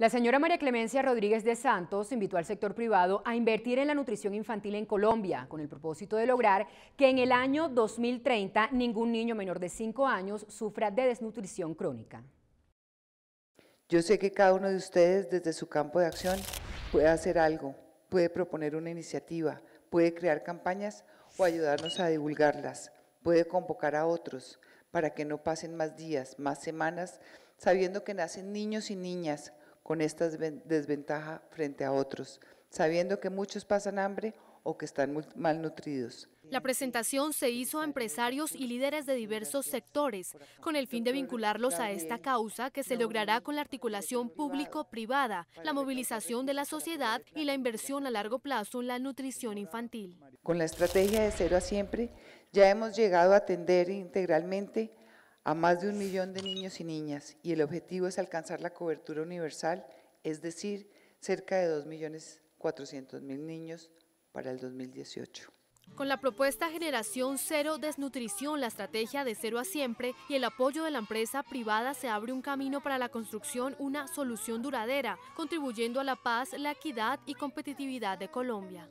La señora María Clemencia Rodríguez de Santos invitó al sector privado a invertir en la nutrición infantil en Colombia con el propósito de lograr que en el año 2030 ningún niño menor de 5 años sufra de desnutrición crónica. Yo sé que cada uno de ustedes desde su campo de acción puede hacer algo, puede proponer una iniciativa, puede crear campañas o ayudarnos a divulgarlas, puede convocar a otros para que no pasen más días, más semanas, sabiendo que nacen niños y niñas con esta desventaja frente a otros, sabiendo que muchos pasan hambre o que están malnutridos. La presentación se hizo a empresarios y líderes de diversos sectores, con el fin de vincularlos a esta causa que se logrará con la articulación público-privada, la movilización de la sociedad y la inversión a largo plazo en la nutrición infantil. Con la estrategia de cero a siempre, ya hemos llegado a atender integralmente a más de un millón de niños y niñas y el objetivo es alcanzar la cobertura universal, es decir, cerca de 2.400.000 niños para el 2018. Con la propuesta Generación Cero Desnutrición, la estrategia de cero a siempre y el apoyo de la empresa privada se abre un camino para la construcción una solución duradera, contribuyendo a la paz, la equidad y competitividad de Colombia.